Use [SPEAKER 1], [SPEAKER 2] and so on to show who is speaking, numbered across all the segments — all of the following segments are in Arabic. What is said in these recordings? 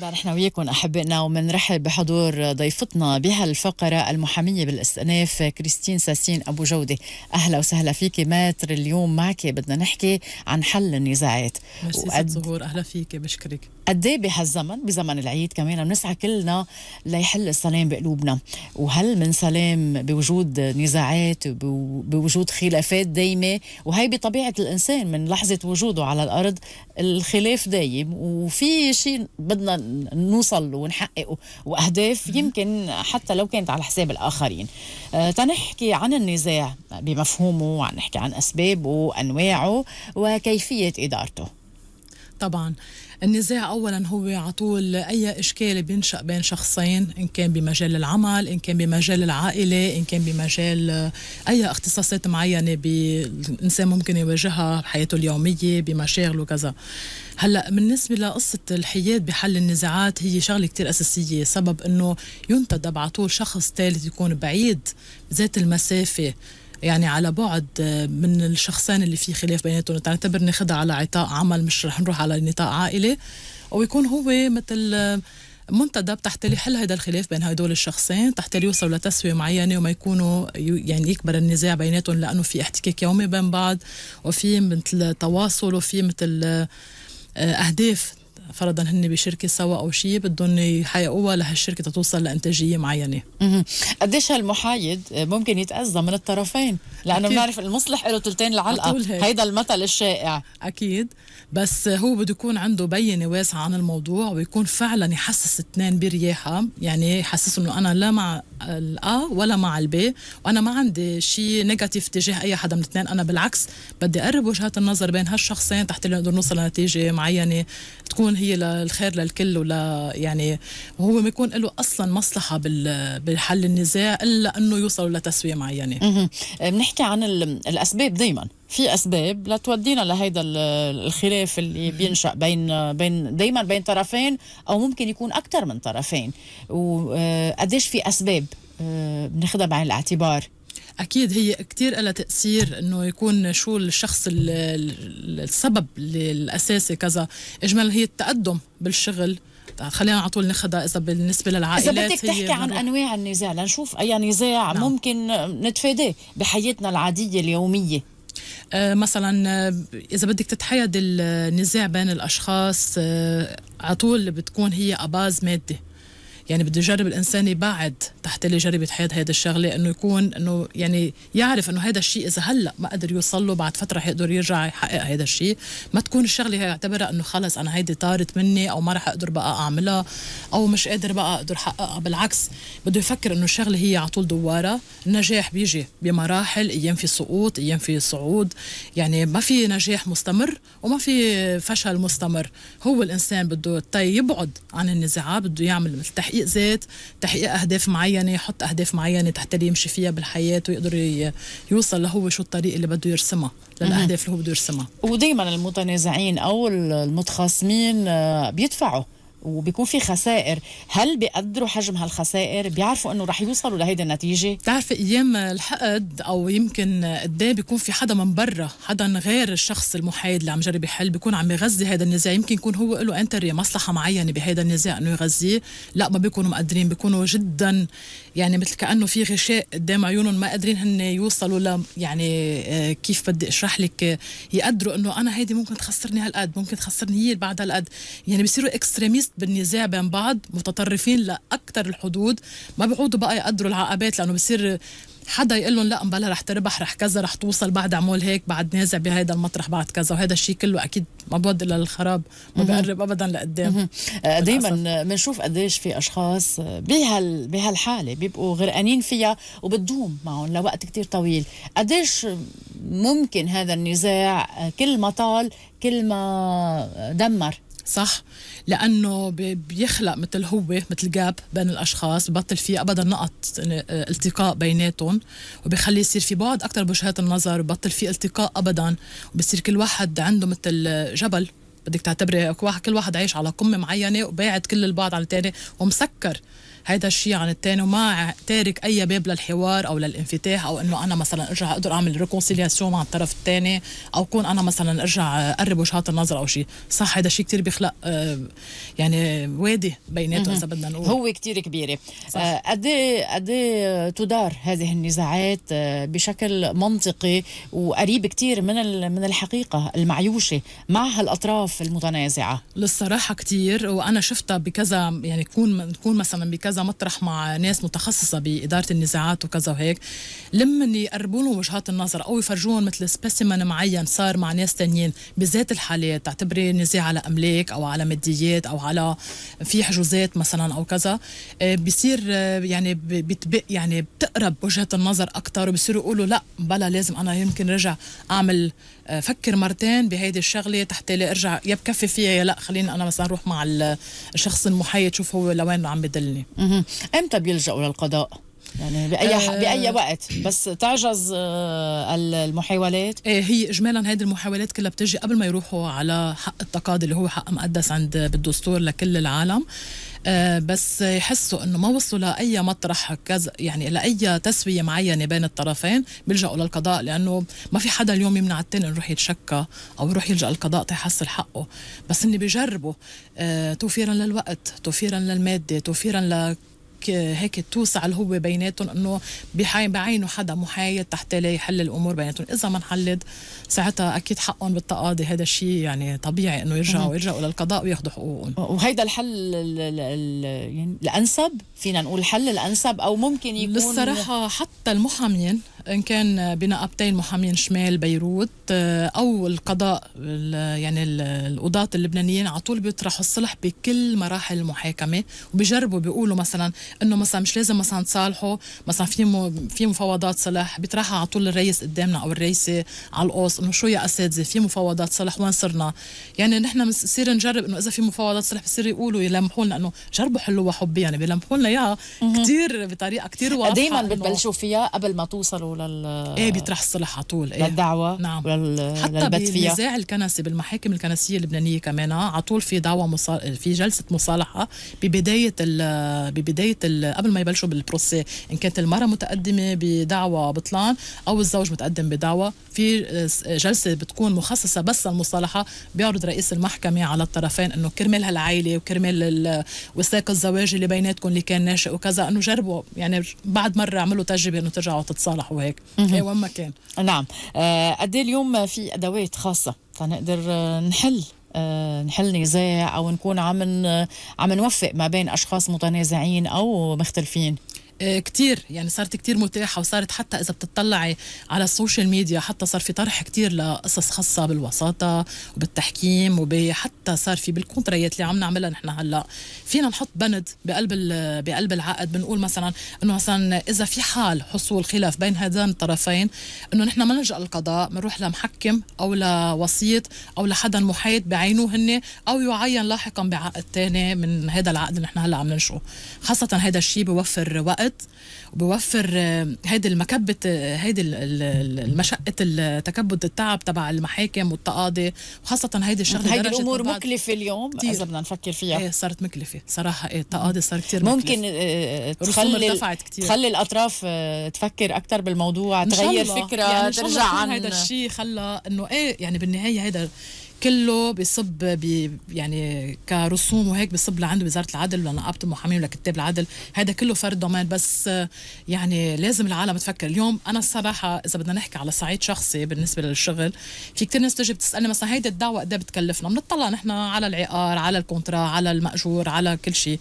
[SPEAKER 1] طيب نحن وياكم احبائنا ومنرحب بحضور ضيفتنا بهالفقره المحاميه بالاستئناف كريستين ساسين ابو جوده اهلا وسهلا فيكي ماتر اليوم معك بدنا نحكي عن حل النزاعات وقد... ظهور اهلا فيكي بشكرك قد إيه بهالزمن بزمن العيد كمان بنسعى كلنا ليحل السلام بقلوبنا وهل من سلام بوجود نزاعات بوجود خلافات دايمه وهي بطبيعه الانسان من لحظه وجوده على الارض الخلاف دايم وفي شيء بدنا نوصل ونحققه وأهداف يمكن حتى لو كانت على حساب الآخرين آه، تنحكي عن النزاع بمفهومه ونحكي عن أسبابه وأنواعه وكيفية إدارته
[SPEAKER 2] طبعا النزاع اولا هو على طول اي اشكال بينشا بين شخصين ان كان بمجال العمل ان كان بمجال العائله ان كان بمجال اي اختصاصات معينه الانسان ممكن يواجهها بحياته اليوميه بمشاغله وكذا هلا بالنسبه لقصه الحياد بحل النزاعات هي شغله كتير اساسيه سبب انه ينتدب على طول شخص ثالث يكون بعيد ذات المسافه يعني على بعد آه، من الشخصين اللي في خلاف بيناتهم تعتبر يعني ناخذها على عطاء عمل مش رح نروح على نطاق عائلي ويكون هو مثل آه، منتدب تحت اللي يحل هذا الخلاف بين هدول الشخصين تحت اللي يوصلوا لتسوية معينة وما يكونوا يعني يكبر النزاع بيناتهم لأنه في احتكاك يومي بين بعض وفي مثل تواصل وفي مثل آه، أهداف فرضا هن بشركه سوا او شيء بدهم يحققوها لهالشركه تتوصل لانتاجيه معينه اها قديش هالمحايد ممكن يتاذى من الطرفين لانه بنعرف
[SPEAKER 1] المصلح له ثلثين العلقه هيدا
[SPEAKER 2] المثل الشائع اكيد بس هو بده يكون عنده بينه واسعه عن الموضوع ويكون فعلا يحسس اثنين برياحه يعني يحسسهم انه انا لا مع الأ ولا مع البي وانا ما عندي شيء نيجاتيف تجاه اي حدا من الاثنين انا بالعكس بدي اقرب وجهات النظر بين هالشخصين تحت نقدر نوصل لنتيجه معينه تكون هي هي للخير للكل ولا يعني هو ما يكون له اصلا مصلحه بحل النزاع الا انه يوصلوا لتسويه معينه. بنحكي عن الاسباب دائما
[SPEAKER 1] في اسباب لتودينا لهيدا الخلاف اللي بينشا بين بين دائما بين طرفين او ممكن يكون اكثر من طرفين وقديش في اسباب آه، بناخذها بعين الاعتبار
[SPEAKER 2] اكيد هي كثير لها تاثير انه يكون شو الشخص السبب الاساسي كذا اجمالا هي التقدم بالشغل طيب، خلينا على طول ناخذها اذا بالنسبه للعائلات اذا بدك تحكي عن
[SPEAKER 1] انواع النزاع لنشوف اي نزاع نعم. ممكن نتفاداه
[SPEAKER 2] بحياتنا العاديه اليوميه آه، مثلا آه، اذا بدك تتحيد النزاع بين الاشخاص آه، على طول بتكون هي اباز مادي يعني بده يجرب الانسان يبعد اللي جربت حياة هذا الشغله انه يكون انه يعني يعرف انه هذا الشيء اذا هلا ما قدر يوصل له بعد فتره حيقدر يرجع يحقق هذا الشيء ما تكون الشغله هي يعتبرها انه خلص انا هيدي طارت مني او ما راح اقدر بقى اعملها او مش قادر بقى اقدر احققها بالعكس بده يفكر انه الشغله هي على طول دواره النجاح بيجي بمراحل ايام في سقوط ايام في صعود يعني ما في نجاح مستمر وما في فشل مستمر هو الانسان بده طيب يبعد عن النزاعات بده يعمل مثل تحقيق ذات تحقيق أهداف معينة يحط أهداف معينة اللي يمشي فيها بالحياة ويقدر يوصل لهو شو الطريق اللي بده يرسمها للأهداف اللي هو بده يرسمها
[SPEAKER 1] ودايما المتنازعين أو المتخاصمين آه، بيدفعوا وبيكون في خسائر هل
[SPEAKER 2] بيقدروا حجم هالخسائر بيعرفوا انه رح يوصلوا لهيدي النتيجه بتعرف ايام الحقد او يمكن قد إيه بيكون في حدا من برا حدا غير الشخص المحايد اللي عم جرب يحل بيكون عم يغذي هذا النزاع يمكن يكون هو له انتر مصلحه معينه بهذا النزاع انه يغذيه لا ما بيكونوا مقدرين بيكونوا جدا يعني مثل كانه في غشاء قدام عيونهم ما قادرين هن يوصلوا ل يعني آه، كيف بدي اشرح لك يقدروا انه انا هيدي ممكن تخسرني هالقد ممكن تخسرني هي بعد هالقد يعني بيصيروا اكستريميست بالنزاع بين بعض متطرفين لاكثر الحدود ما بيعودوا بقى يقدروا العقبات لانه بصير حدا يقول لهم لا امبلا رح تربح رح كذا رح توصل بعد عمول هيك بعد نازع بهذا المطرح بعد كذا وهذا الشيء كله اكيد ما بيودي للخراب ما بقرب ابدا لقدام آه، دائما بنشوف قديش في
[SPEAKER 1] اشخاص بهال بهالحاله بيبقوا غرقانين فيها وبتدوم معهم لوقت كتير طويل قديش ممكن هذا النزاع آه، كل ما طال كل
[SPEAKER 2] ما دمر صح لانه بيخلق مثل هو مثل جاب بين الاشخاص ببطل في ابدا نقط يعني، آه، التقاء بيناتهم وبيخلي يصير في بعد اكثر بوجهات النظر وبطل في التقاء ابدا وبصير كل واحد عنده مثل آه، جبل بدك تعتبري كل واحد عايش على قمه معينه وباعد كل البعض عن الثاني ومسكر هذا الشيء عن الثاني وما تارك اي باب للحوار او للانفتاح او انه انا مثلا ارجع اقدر اعمل ريكونسيلياسيون مع الطرف الثاني او كون انا مثلا ارجع اقرب وجهات النظر او شيء صح هذا الشيء كثير بيخلق آه، يعني وادي بيناتهم اذا بدنا نقول هو كثير كبيره
[SPEAKER 1] آه، قد إيه- قد إيه تدار هذه النزاعات آه، بشكل منطقي وقريب كثير من من الحقيقه المعيوشه مع
[SPEAKER 2] هالاطراف المتنازعه للصراحه كثير وانا شفتها بكذا يعني تكون تكون مثلا بكذا كذا مطرح مع ناس متخصصه باداره النزاعات وكذا وهيك لما يقربوا لهم وجهات النظر او يفرجوهم مثل سبيسيمن معين صار مع ناس تانيين بذات الحالات تعتبري نزاع على املاك او على ماديات او على في حجوزات مثلا او كذا آه، بصير آه، يعني بتبق يعني بتقرب وجهه النظر اكثر وبصيروا يقولوا لا بلا لازم انا يمكن رجع اعمل آه، فكر مرتين بهيدي الشغله تحت لي ارجع يا بكفي فيها يا لا خليني انا مثلا اروح مع الشخص المحايد شوف هو لوين عم بدلني امتى بيلجأوا للقضاء يعني باي أه باي وقت بس تعجز آه، المحاولات ايه هي اجمالا هذه المحاولات كلها بتجي قبل ما يروحوا على حق التقاضي اللي هو حق مقدس عند بالدستور لكل العالم آه، بس يحسوا انه ما وصلوا لاي مطرح كذا يعني لاي تسويه معينه بين الطرفين بيلجأوا للقضاء لانه ما في حدا اليوم يمنع التاني يروح يتشكى او يروح يلجأ للقضاء تيحصل حقه بس اني بيجربوا آه، توفيرا للوقت توفيرا للماده توفيرا لك هيك هيك توسع الهوة بيناتهم انه بعينه حدا محايد تحت ليحل يحل الامور بيناتهم اذا ما انحلت ساعتها اكيد حقهم بالتقاضي هذا الشيء يعني طبيعي انه يرجعوا يرجعوا للقضاء وياخذوا حقوقهم وهيدا الحل ال ال الـ يعني
[SPEAKER 1] الانسب فينا نقول الحل الانسب او ممكن يكون للصراحه
[SPEAKER 2] حتى المحامين ان كان بنقبتين محامين شمال بيروت آه، او القضاء يعني القضاة اللبنانيين على طول بيطرحوا الصلح بكل مراحل المحاكمه وبيجربوا بيقولوا مثلا انه مثلا مش لازم مثلا تصالحوا مثلا في في مفاوضات صلح بيطرحها على طول الرئيس قدامنا او الرئيسه على القوس انه شو يا اساتذه في مفاوضات صلح وين صرنا يعني نحن بنصير نجرب انه اذا في مفاوضات صلح بصير يقولوا يلمحوا لنا انه جربوا حلوها حبي يعني بيلمحوا لنا اياها كثير بطريقه كثير واضحه دائما بتبلشوا فيها قبل ما توصلوا ولل ايه بيطرح الصلح على طول إيه؟ للدعوة نعم ولل... حتى بالنزاع الكنسي بالمحاكم الكنسية اللبنانية كمان آه، على طول في دعوة مصال... في جلسة مصالحة ببداية ال... ببداية ال... قبل ما يبلشوا بالبروسي إن كانت المرأة متقدمة بدعوة بطلان أو الزوج متقدم بدعوة في جلسة بتكون مخصصة بس للمصالحة بيعرض رئيس المحكمة على الطرفين إنه كرمال هالعائلة وكرمال وثائق الزواج اللي بيناتكم اللي كان ناشئ وكذا إنه جربوا يعني بعد مرة عملوا تجربة إنه ترجعوا تتصالحوا وهيك اي وين ما كان نعم آه، قد إيه اليوم في ادوات خاصه تنقدر آه،
[SPEAKER 1] نحل آه، نحل نزاع او نكون عم عم نوفق ما بين اشخاص
[SPEAKER 2] متنازعين او مختلفين آه، كتير يعني صارت كتير متاحة وصارت حتى إذا بتطلعي على السوشيال ميديا حتى صار في طرح كتير لقصص خاصة بالوساطة وبالتحكيم وحتى صار في بالكونتريات اللي عم نعملها نحن هلا فينا نحط بند بقلب بقلب العقد بنقول مثلا انه مثلا اذا في حال حصول خلاف بين هذين الطرفين انه نحن ما نلجا للقضاء بنروح لمحكم او لوسيط او لحدا محايد بعينوه هن او يعين لاحقا بعقد ثاني من هذا العقد اللي نحن هلا عم ننشره خاصه هذا الشيء بيوفر وقت الوقت وبوفر آه، هيدي المكبة آه، هيدي المشقة التكبد التعب تبع المحاكم والتقاضي وخاصة هيدي الشغلة هيدي الأمور مكلفة اليوم إذا بدنا نفكر فيها ايه صارت مكلفة صراحة ايه التقاضي صار كثير ممكن آه، تخلي كثير تخلي
[SPEAKER 1] الأطراف تفكر أكثر بالموضوع تغير فكرة يعني ترجع عن هيدا الشيء
[SPEAKER 2] خلى إنه ايه يعني بالنهاية هيدا كله بصب بي يعني كرسوم وهيك بصب لعنده وزاره العدل لنقابه المحامين ولكتاب العدل هذا كله فرد دومين بس آه، يعني لازم العالم تفكر اليوم انا الصراحه اذا بدنا نحكي على صعيد شخصي بالنسبه للشغل في كثير ناس تجي بتسالني مثلا هيدي الدعوه قد إيه بتكلفنا بنطلع نحن على العقار على الكونترا على الماجور على كل شيء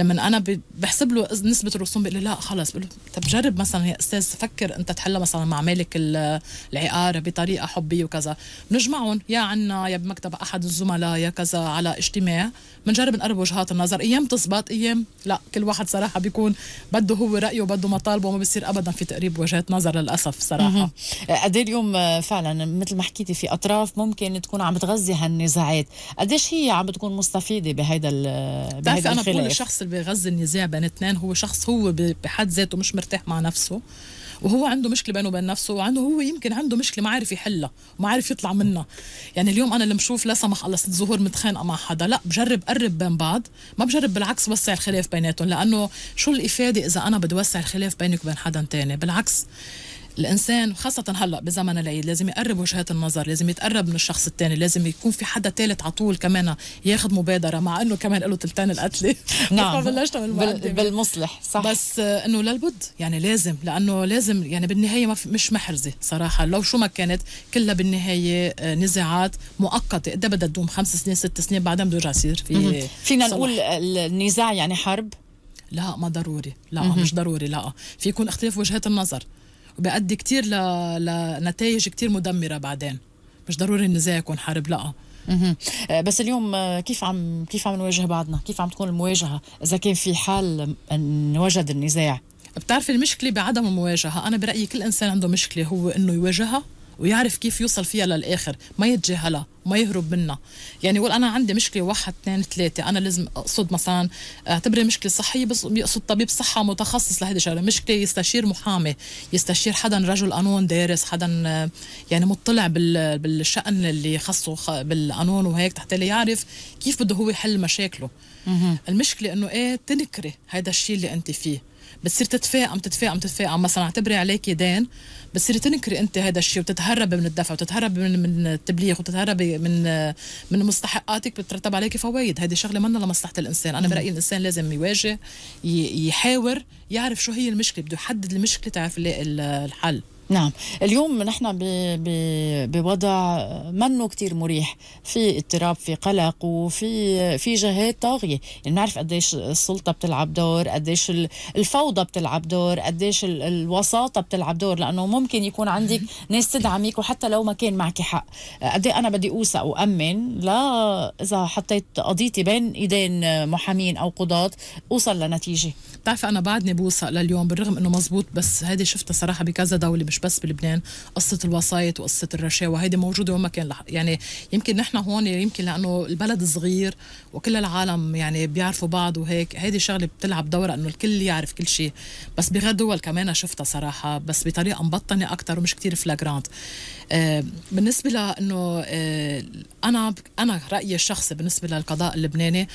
[SPEAKER 2] لما انا بحسب له نسبه الرسوم بقول لا خلص بقول له طب جرب مثلا يا استاذ فكر انت تحلها مثلا مع مالك العقار بطريقه حبيه وكذا بنجمعهم يا عنا يا بمكتب احد الزملاء يا كذا على اجتماع بنجرب نقرب وجهات النظر ايام تزبط ايام لا كل واحد صراحه بيكون بده هو رايه وبده مطالبه وما بصير ابدا في تقريب وجهات نظر للاسف صراحه قد إيه اليوم آه، فعلا مثل ما حكيتي في اطراف ممكن تكون عم تغذي
[SPEAKER 1] هالنزاعات قديش هي عم بتكون مستفيده بهيدا بهيدا انا بكون الشخص
[SPEAKER 2] بغز النزاع بين اثنين هو شخص هو بحد ذاته مش مرتاح مع نفسه وهو عنده مشكله بينه وبين نفسه وعنده هو يمكن عنده مشكله ما عارف يحلها وما عارف يطلع منها يعني اليوم انا اللي بشوف لا سمح الله ست زهور متخانقه مع حدا لا بجرب قرب بين بعض ما بجرب بالعكس وسع الخلاف بيناتهم لانه شو الافاده اذا انا بدي وسع الخلاف بينك وبين حدا تاني بالعكس الانسان خاصه هلا بزمن العيد لازم يقرب وجهات النظر لازم يتقرب من الشخص الثاني لازم يكون في حدا ثالث على طول كمان ياخذ مبادره مع انه كمان له تلتان القتله نعم بال بالمصلح صح بس انه للبد يعني لازم لانه لازم يعني بالنهايه ما مش محرزه صراحه لو شو ما كانت كلها بالنهايه آه، نزاعات مؤقته قد بدها تدوم خمس سنين ست سنين بعدين بده يرجع يصير في فينا نقول النزاع يعني حرب لا ما ضروري لا مش ضروري لا في يكون اختلاف وجهات النظر بيؤدي كتير ل... لنتائج كتير مدمره بعدين مش ضروري النزاع يكون حرب لا آه، بس اليوم آه، كيف عم كيف عم نواجه بعضنا كيف عم تكون المواجهه اذا كان في حال ان وجد النزاع بتعرفي المشكله بعدم المواجهه انا برايي كل انسان عنده مشكله هو انه يواجهها ويعرف كيف يوصل فيها للاخر ما يتجاهلها ما يهرب منها يعني يقول انا عندي مشكله واحد اثنين ثلاثه انا لازم اقصد مثلا اعتبري مشكله صحيه بس بيقصد طبيب صحه متخصص لهيدي الشغله مشكله يستشير محامي يستشير حدا رجل قانون دارس حدا يعني مطلع بالشان اللي خصه بالقانون وهيك تحت اللي يعرف كيف بده هو يحل مشاكله المشكله انه ايه تنكري هذا الشيء اللي انت فيه بتصير تتفاقم تتفاقم تتفاقم مثلا اعتبري عليك دين بتصير تنكري انت هذا الشيء وتتهربي من الدفع وتتهربي من من التبليغ وتتهربي من من مستحقاتك بترتب عليك فوائد هذه شغله منا لمصلحه الانسان انا برايي الانسان لازم يواجه يحاور يعرف شو هي المشكله بده يحدد المشكله تعرف الحل نعم
[SPEAKER 1] اليوم نحن بوضع منه كتير مريح في اضطراب في قلق وفي في جهات طاغيه يعني بنعرف قديش السلطه بتلعب دور قديش الفوضى بتلعب دور قديش الوساطه بتلعب دور لانه ممكن يكون عندك ناس تدعمك وحتى لو ما كان معك حق قد إيه انا بدي اوثق وامن
[SPEAKER 2] لا اذا حطيت قضيتي بين ايدين محامين او قضاة اوصل لنتيجه بتعرفي انا بعدني بوثق لليوم بالرغم انه مزبوط بس هيدي شفتها صراحه بكذا دوله مش بس بلبنان قصه الوسايط وقصه الرشاوى هيدي موجوده وين ما كان يعني يمكن نحن هون يمكن لانه البلد صغير وكل العالم يعني بيعرفوا بعض وهيك هيدي شغله بتلعب دور انه الكل يعرف كل شيء بس بغير دول كمان شفتها صراحه بس بطريقه مبطنه اكثر ومش كتير فلاجرانت آه، بالنسبه لانه آه، انا انا رايي الشخصي بالنسبه للقضاء اللبناني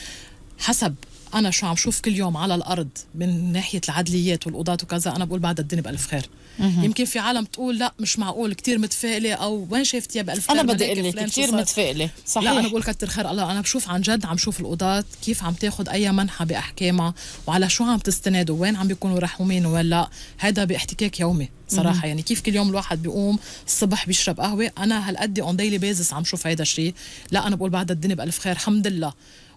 [SPEAKER 2] حسب انا شو عم شوف كل يوم على الارض من ناحيه العدليات والقضاة وكذا انا بقول بعد الدنيا بالف خير يمكن في عالم تقول لا مش معقول كثير متفائله او وين شافتيها بألف انا بدي اقول لك كثير متفائله صحيح لا انا بقول كتر خير الله انا بشوف عن جد عم شوف القضاة كيف عم تاخذ اي منحة باحكامها وعلى شو عم تستند وين عم بيكونوا رحومين ولا هذا باحتكاك يومي صراحة يعني كيف كل يوم الواحد بيقوم الصبح بيشرب قهوة أنا هالقد أون ديلي بيزس عم شوف هيدا الشيء لا أنا بقول بعد الدنيا بألف خير الحمد لله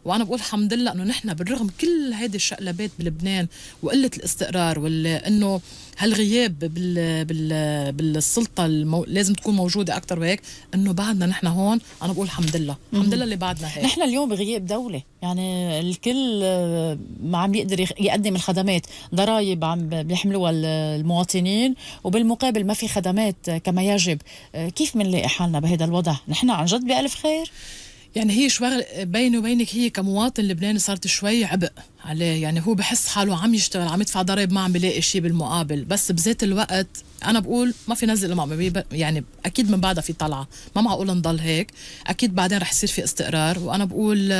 [SPEAKER 2] وانا بقول الحمد لله انه نحن بالرغم كل هذه الشقلبات بلبنان وقله الاستقرار وانه هالغياب بال بال بالسلطه المو... لازم تكون موجوده اكثر وهيك انه بعدنا نحن هون انا بقول الحمد لله الحمد لله اللي بعدنا هيك نحن اليوم بغياب دوله
[SPEAKER 1] يعني الكل ما عم يقدر يقدم الخدمات ضرائب عم بيحملوها المواطنين وبالمقابل ما في خدمات
[SPEAKER 2] كما يجب آه، كيف بنلاقي حالنا بهذا الوضع نحن عن جد بألف خير يعني هي شوي بيني وبينك هي كمواطن لبناني صارت شوي عبء عليه يعني هو بحس حاله عم يشتغل عم يدفع ضرائب ما عم بيلاقي شيء بالمقابل بس بذات الوقت انا بقول ما في نزل ما يعني اكيد من بعدها في طلعه ما معقول نضل هيك اكيد بعدين رح يصير في استقرار وانا بقول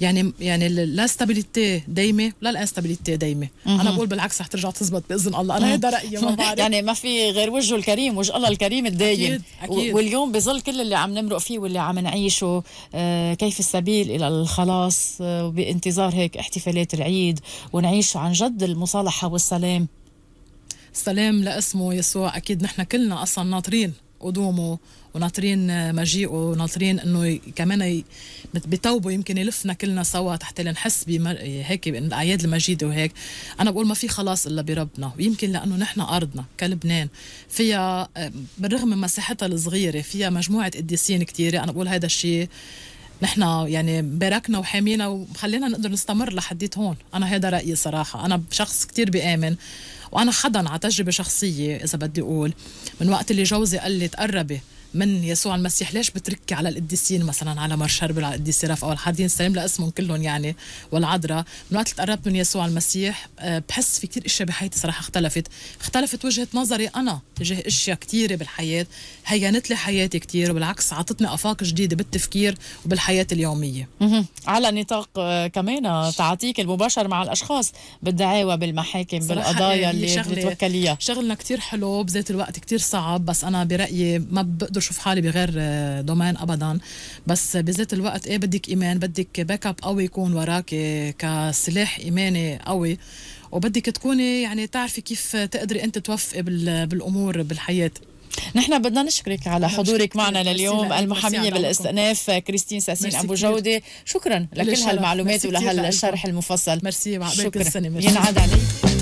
[SPEAKER 2] يعني يعني لا ستابيليتي دايمه ولا الانستابيليتي دايمه انا بقول بالعكس رح ترجع تزبط باذن الله انا هذا رايي ما بعرف يعني ما في غير وجهه الكريم
[SPEAKER 1] وجه الله الكريم الدايم أكيد أكيد. واليوم بظل كل اللي عم نمرق فيه واللي عم نعيشه آه، كيف السبيل إلى الخلاص آه، بانتظار هيك احتفالات العيد ونعيش
[SPEAKER 2] عن جد المصالحة والسلام سلام لاسمه يسوع أكيد نحن كلنا أصلا ناطرين قدومه وناطرين آه، مجيئه وناطرين انه كمان بتوبه يمكن يلفنا كلنا سوا تحت لنحس هيك بالاعياد المجيده وهيك انا بقول ما في خلاص الا بربنا ويمكن لانه نحن ارضنا كلبنان فيها آه، بالرغم من مساحتها الصغيره فيها مجموعه قديسين كثيره انا بقول هذا الشيء نحن يعني باركنا وحامينا وخلينا نقدر نستمر لحديت هون انا هذا رايي صراحه انا شخص كثير بامن وانا حدا على تجربه شخصيه اذا بدي اقول من وقت اللي جوزي قال لي تقربي من يسوع المسيح ليش بتركي على القديسين مثلا على مر شربل على القديس رفقه او الحاضرين سلام لاسمهم كلهم يعني والعذراء من وقت تقربت من يسوع المسيح آه، بحس في كثير اشياء بحياتي صراحه اختلفت اختلفت وجهه نظري انا تجاه اشياء كثيره بالحياه هينت لي حياتي كثير وبالعكس اعطتني افاق جديده بالتفكير وبالحياه اليوميه على نطاق آه، كمان تعاطيك المباشر مع الاشخاص بالدعاوى بالمحاكم بالقضايا اللي بتتوكليها شغلنا كثير حلو بذات الوقت كثير صعب بس انا برايي ما بقدر بشوف حالي بغير دومين آه، ابدا بس بذات الوقت ايه بدك ايمان بدك باك اب قوي يكون وراك آه، كسلاح ايماني قوي وبدك تكوني يعني تعرفي كيف تقدري انت توفقي بالامور بالحياه نحن بدنا نشكرك على حضورك معنا لليوم المحامية يعني بالاستئناف
[SPEAKER 1] كريستين ساسين أبو جودة شكرا لكل هالمعلومات ولهالشرح
[SPEAKER 2] المفصل ميرسي شكرا ينعاد عليك